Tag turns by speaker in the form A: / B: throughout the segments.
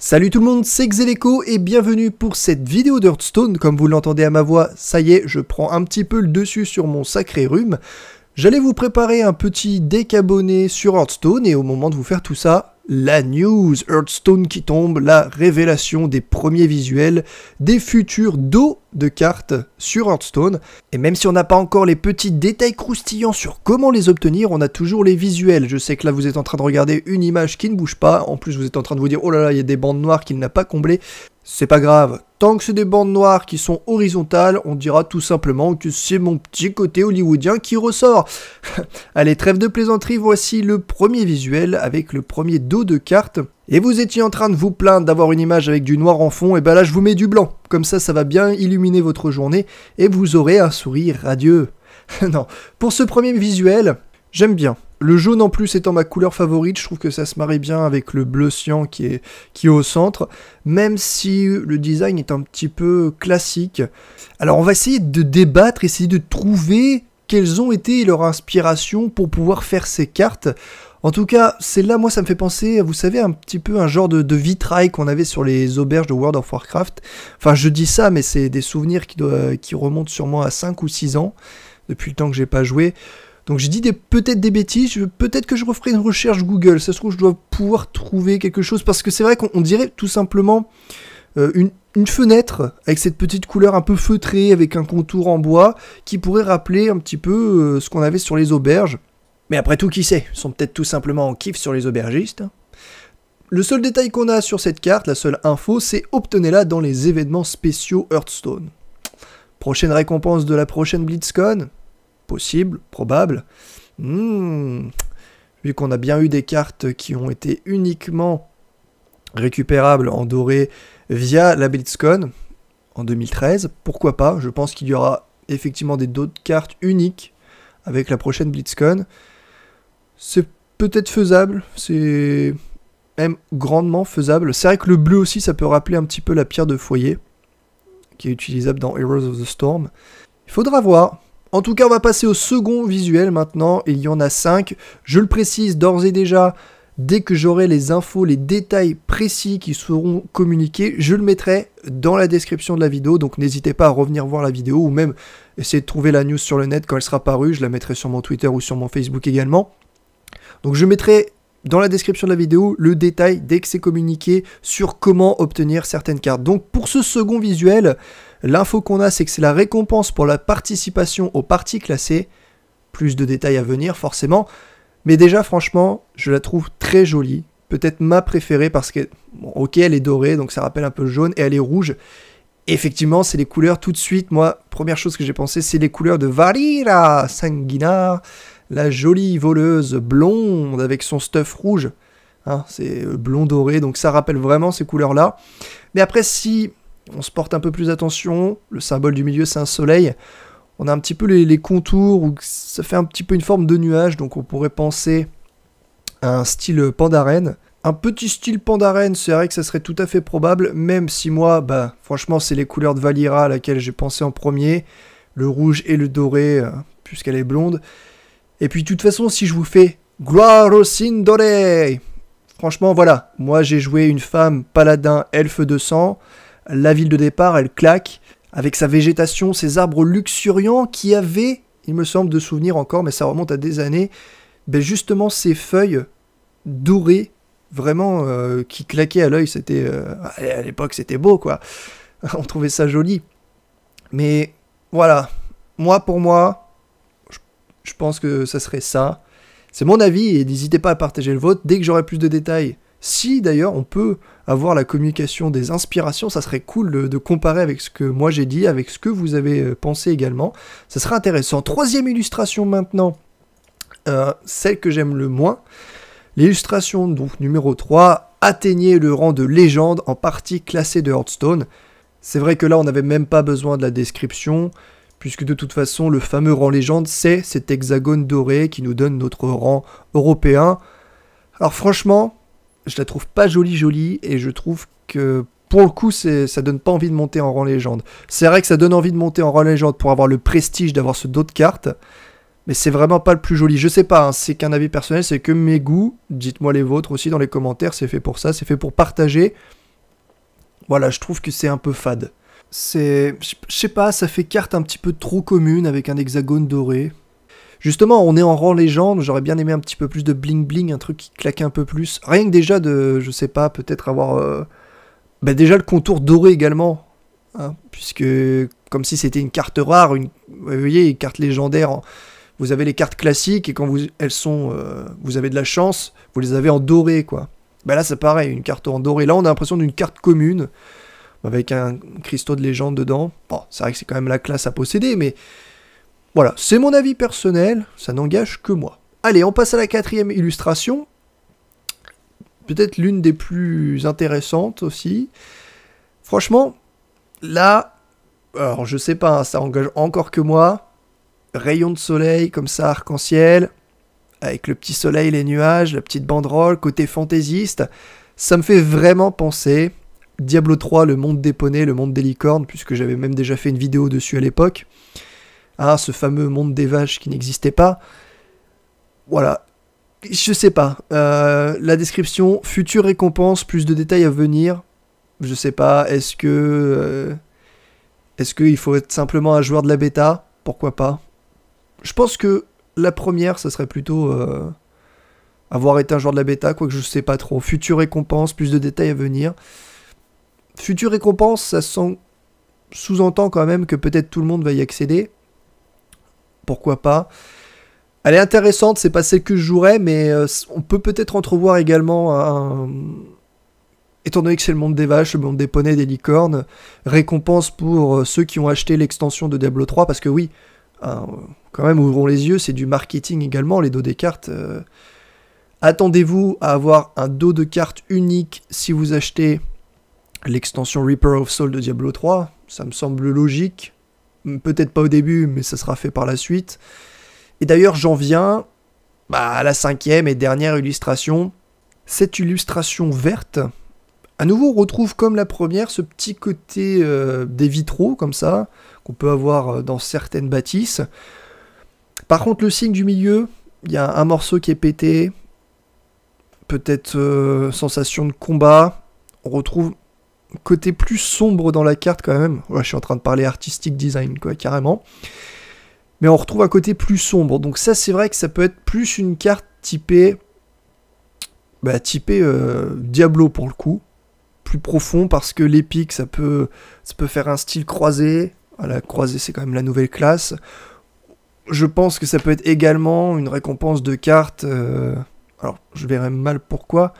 A: Salut tout le monde, c'est Xeleco et bienvenue pour cette vidéo d'Hearthstone. Comme vous l'entendez à ma voix, ça y est, je prends un petit peu le dessus sur mon sacré rhume. J'allais vous préparer un petit décabonné sur Hearthstone et au moment de vous faire tout ça, la news, Hearthstone qui tombe, la révélation des premiers visuels, des futurs dos de cartes sur Hearthstone. Et même si on n'a pas encore les petits détails croustillants sur comment les obtenir, on a toujours les visuels. Je sais que là vous êtes en train de regarder une image qui ne bouge pas, en plus vous êtes en train de vous dire oh là là il y a des bandes noires qu'il n'a pas comblées. C'est pas grave, tant que c'est des bandes noires qui sont horizontales, on dira tout simplement que c'est mon petit côté hollywoodien qui ressort. Allez, trêve de plaisanterie, voici le premier visuel avec le premier dos de carte. Et vous étiez en train de vous plaindre d'avoir une image avec du noir en fond, et ben là je vous mets du blanc. Comme ça, ça va bien illuminer votre journée et vous aurez un sourire radieux. non, pour ce premier visuel, j'aime bien. Le jaune en plus étant ma couleur favorite, je trouve que ça se marie bien avec le bleu cyan qui est, qui est au centre, même si le design est un petit peu classique. Alors on va essayer de débattre, essayer de trouver quelles ont été leurs inspirations pour pouvoir faire ces cartes. En tout cas, c'est là moi, ça me fait penser, vous savez, un petit peu un genre de, vitrail qu'on avait sur les auberges de World of Warcraft. Enfin, je dis ça, mais c'est des souvenirs qui, qui remontent sûrement à 5 ou 6 ans, depuis le temps que j'ai pas joué. Donc j'ai dit peut-être des bêtises, peut-être que je referais une recherche Google, ça se trouve je dois pouvoir trouver quelque chose, parce que c'est vrai qu'on dirait tout simplement euh, une, fenêtre avec cette petite couleur un peu feutrée, avec un contour en bois, qui pourrait rappeler un petit peu euh, ce qu'on avait sur les auberges. Mais après tout, qui sait Ils sont peut-être tout simplement en kiff sur les aubergistes. Hein. Le seul détail qu'on a sur cette carte, la seule info, c'est obtenez-la dans les événements spéciaux Hearthstone. Prochaine récompense de la prochaine BlitzCon possible, probable. Hmm. Vu qu'on a bien eu des cartes qui ont été uniquement récupérables en doré via la BlitzCon en 2013, pourquoi pas Je pense qu'il y aura effectivement des d'autres cartes uniques avec la prochaine BlitzCon. C'est peut-être faisable, c'est même grandement faisable. C'est vrai que le bleu aussi, ça peut rappeler un petit peu la pierre de foyer, qui est utilisable dans Heroes of the Storm. Il faudra voir, en tout cas, on va passer au second visuel maintenant. Il y en a 5. Je le précise d'ores et déjà, dès que j'aurai les infos, les détails précis qui seront communiqués, je le mettrai dans la description de la vidéo. Donc n'hésitez pas à revenir voir la vidéo ou même essayer de trouver la news sur le net quand elle sera parue. Je la mettrai sur mon Twitter ou sur mon Facebook également. Donc je mettrai dans la description de la vidéo le détail dès que c'est communiqué sur comment obtenir certaines cartes. Donc pour ce second visuel, L'info qu'on a, c'est que c'est la récompense pour la participation aux parties classées. Plus de détails à venir, forcément. Mais déjà, franchement, je la trouve très jolie. Peut-être ma préférée parce que, ok, elle est dorée, donc ça rappelle un peu jaune, et elle est rouge. Effectivement, c'est les couleurs tout de suite. Moi, première chose que j'ai pensé, c'est les couleurs de Varira Sanguinar, la jolie voleuse blonde avec son stuff rouge. Hein, c'est euh, blond doré, donc ça rappelle vraiment ces couleurs-là. Mais après, si on se porte un peu plus attention, le symbole du milieu c'est un soleil, on a un petit peu les, contours où ça fait un petit peu une forme de nuage, donc on pourrait penser à un style pandarène. Un petit style pandarène, c'est vrai que ça serait tout à fait probable, même si moi, bah, franchement, c'est les couleurs de Valyra à laquelle j'ai pensé en premier, le rouge et le doré, euh, puisqu'elle est blonde. Et puis, de toute façon, si je vous fais Gloire Franchement, voilà, moi j'ai joué une femme paladin elfe de sang. La ville de départ, elle claque, avec sa végétation, ses arbres luxuriants qui avaient, il me semble de souvenir encore, mais ça remonte à des années, ben justement ces feuilles dorées, vraiment, euh, qui claquaient à l'œil. C'était, euh, à l'époque, c'était beau, quoi. On trouvait ça joli. Mais voilà, moi, pour moi, je, je pense que ça serait ça. C'est mon avis et n'hésitez pas à partager le vôtre. Dès que j'aurai plus de détails, si d'ailleurs on peut avoir la communication des inspirations, ça serait cool de, comparer avec ce que moi j'ai dit, avec ce que vous avez euh, pensé également. Ça serait intéressant. Troisième illustration maintenant, euh, celle que j'aime le moins. L'illustration donc numéro 3, atteignez le rang de légende en partie classée de Hearthstone. C'est vrai que là on n'avait même pas besoin de la description, puisque de toute façon le fameux rang légende c'est cet hexagone doré qui nous donne notre rang européen. Alors franchement, je la trouve pas jolie jolie et je trouve que pour le coup, ça donne pas envie de monter en rang légende. C'est vrai que ça donne envie de monter en rang légende pour avoir le prestige d'avoir ce dos de carte, mais c'est vraiment pas le plus joli. Je sais pas, hein, c'est qu'un avis personnel, c'est que mes goûts, dites-moi les vôtres aussi dans les commentaires, c'est fait pour ça, c'est fait pour partager. Voilà, je trouve que c'est un peu fade. C'est. Je sais pas, ça fait carte un petit peu trop commune avec un hexagone doré. Justement, on est en rang légende, j'aurais bien aimé un petit peu plus de bling bling, un truc qui claque un peu plus. Rien que déjà de, je sais pas, peut-être avoir euh, bah déjà le contour doré également, hein, puisque comme si c'était une carte rare, une, vous voyez, une carte légendaire. vous avez les cartes classiques et quand vous, elles sont, euh, vous avez de la chance, vous les avez en doré quoi. Bah là c'est pareil, une carte en doré. Là on a l'impression d'une carte commune avec un cristaux de légende dedans. Bon, c'est vrai que c'est quand même la classe à posséder, mais voilà, c'est mon avis personnel, ça n'engage que moi. Allez, on passe à la quatrième illustration. Peut-être l'une des plus intéressantes aussi. Franchement, là, alors je sais pas, hein, ça engage encore que moi. Rayon de soleil, comme ça, arc-en-ciel, avec le petit soleil, les nuages, la petite banderole, côté fantaisiste. Ça me fait vraiment penser Diablo 3, le monde des poneys, le monde des licornes, puisque j'avais même déjà fait une vidéo dessus à l'époque. Ah, ce fameux monde des vaches qui n'existait pas. Voilà, je sais pas. Euh, la description, future récompense, plus de détails à venir. Je sais pas, est-ce que. Euh, est-ce qu'il faut être simplement un joueur de la bêta Pourquoi pas Je pense que la première, ça serait plutôt. Euh, avoir été un joueur de la bêta, quoique je sais pas trop. Future récompense, plus de détails à venir. Future récompense, ça sent, sous-entend quand même que peut-être tout le monde va y accéder pourquoi pas. Elle est intéressante, c'est pas celle que je jouerais, mais euh, on peut peut-être entrevoir également un... Étant donné que c'est le monde des vaches, le monde des poneys, des licornes, récompense pour euh, ceux qui ont acheté l'extension de Diablo 3, parce que oui, quand même, ouvrons les yeux, c'est du marketing également, les dos des cartes. Euh. Attendez-vous à avoir un dos de cartes unique si vous achetez l'extension Reaper of Souls de Diablo 3, ça me semble logique peut-être pas au début, mais ça sera fait par la suite. Et d'ailleurs, j'en viens bah, à la cinquième et dernière illustration. Cette illustration verte, à nouveau, on retrouve comme la première ce petit côté euh, des vitraux, comme ça, qu'on peut avoir euh, dans certaines bâtisses. Par contre, le signe du milieu, il y a un morceau qui est pété, peut-être euh, sensation de combat. On retrouve côté plus sombre dans la carte quand même. Là, je suis en train de parler artistic design, quoi, carrément. Mais on retrouve un côté plus sombre. Donc ça, c'est vrai que ça peut être plus une carte typée, bah, typée euh, Diablo pour le coup, plus profond parce que l'épique, ça peut, ça peut faire un style croisé. à la croisée, c'est quand même la nouvelle classe. Je pense que ça peut être également une récompense de carte. Euh, alors, je verrai mal pourquoi.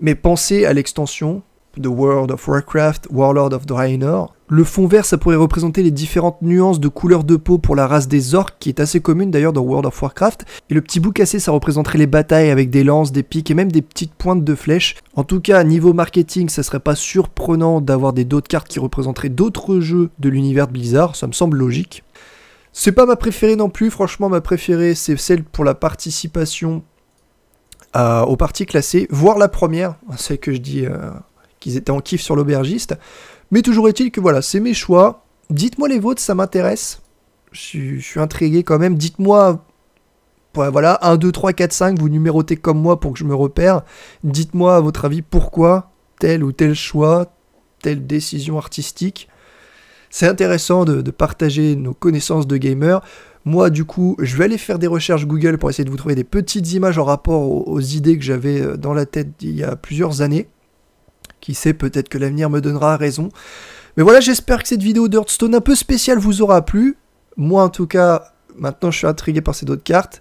A: Mais pensez à l'extension The World of Warcraft, Warlord of Draenor. Le fond vert, ça pourrait représenter les différentes nuances de couleur de peau pour la race des orques, qui est assez commune d'ailleurs dans World of Warcraft. Et le petit bout cassé, ça représenterait les batailles avec des lances, des piques et même des petites pointes de flèches. En tout cas, niveau marketing, ça serait pas surprenant d'avoir des d'autres cartes qui représenteraient d'autres jeux de l'univers de Blizzard, ça me semble logique. C'est pas ma préférée non plus, franchement ma préférée c'est celle pour la participation euh, aux parties classées, voire la première, c'est que je dis euh, qu'ils étaient en kiff sur l'aubergiste. Mais toujours est-il que voilà, c'est mes choix. Dites-moi les vôtres, ça m'intéresse. Je, suis intrigué quand même. Dites-moi voilà, 1, 2, 3, 4, 5, vous numérotez comme moi pour que je me repère. Dites-moi à votre avis pourquoi tel ou tel choix, telle décision artistique. C'est intéressant de, partager nos connaissances de gamer. Moi, du coup, je vais aller faire des recherches Google pour essayer de vous trouver des petites images en rapport aux, aux idées que j'avais euh, dans la tête il y a plusieurs années. Qui sait, peut-être que l'avenir me donnera raison. Mais voilà, j'espère que cette vidéo d'Hearthstone un peu spéciale vous aura plu. Moi, en tout cas, maintenant, je suis intrigué par ces d'autres cartes.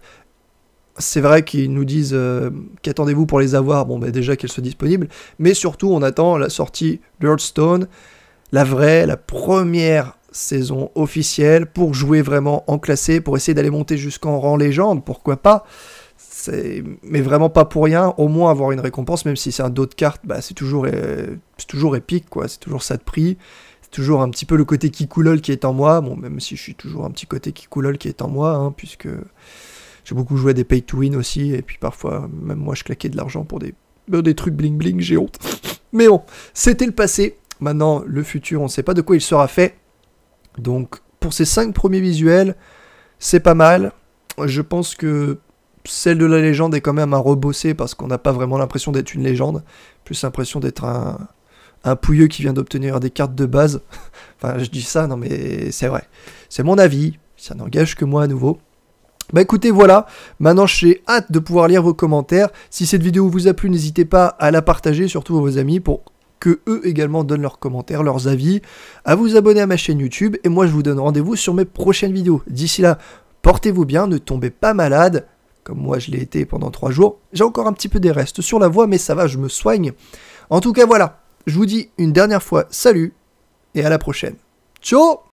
A: C'est vrai qu'ils nous disent euh, qu'attendez-vous pour les avoir. Bon, ben déjà qu'elles soient disponibles. Mais surtout, on attend la sortie d'Hearthstone, la vraie, la première saison officielle pour jouer vraiment en classé, pour essayer d'aller monter jusqu'en rang légende, pourquoi pas mais vraiment pas pour rien, au moins avoir une récompense, même si c'est un dos de carte, bah, c'est toujours, euh, toujours épique, quoi. C'est toujours ça de prix. C'est toujours un petit peu le côté Kikoulol qui est en moi. Bon, même si je suis toujours un petit côté Kikoulol qui est en moi, hein, puisque j'ai beaucoup joué à des pay to win aussi, et puis parfois, même moi, je claquais de l'argent pour des, des trucs bling bling, j'ai honte. Mais bon, c'était le passé. Maintenant, le futur, on ne sait pas de quoi il sera fait. Donc, pour ces 5 premiers visuels, c'est pas mal. Je pense que celle de la légende est quand même à rebosser parce qu'on n'a pas vraiment l'impression d'être une légende, plus l'impression d'être un, pouilleux qui vient d'obtenir des cartes de base. enfin, je dis ça, non mais c'est vrai. C'est mon avis, ça n'engage que moi à nouveau. Bah écoutez, voilà, maintenant j'ai hâte de pouvoir lire vos commentaires. Si cette vidéo vous a plu, n'hésitez pas à la partager, surtout à vos amis, pour que eux également donnent leurs commentaires, leurs avis, à vous abonner à ma chaîne YouTube, et moi je vous donne rendez-vous sur mes prochaines vidéos. D'ici là, portez-vous bien, ne tombez pas malade, comme moi je l'ai été pendant trois jours. J'ai encore un petit peu des restes sur la voix, mais ça va, je me soigne. En tout cas, voilà. Je vous dis une dernière fois salut et à la prochaine. Ciao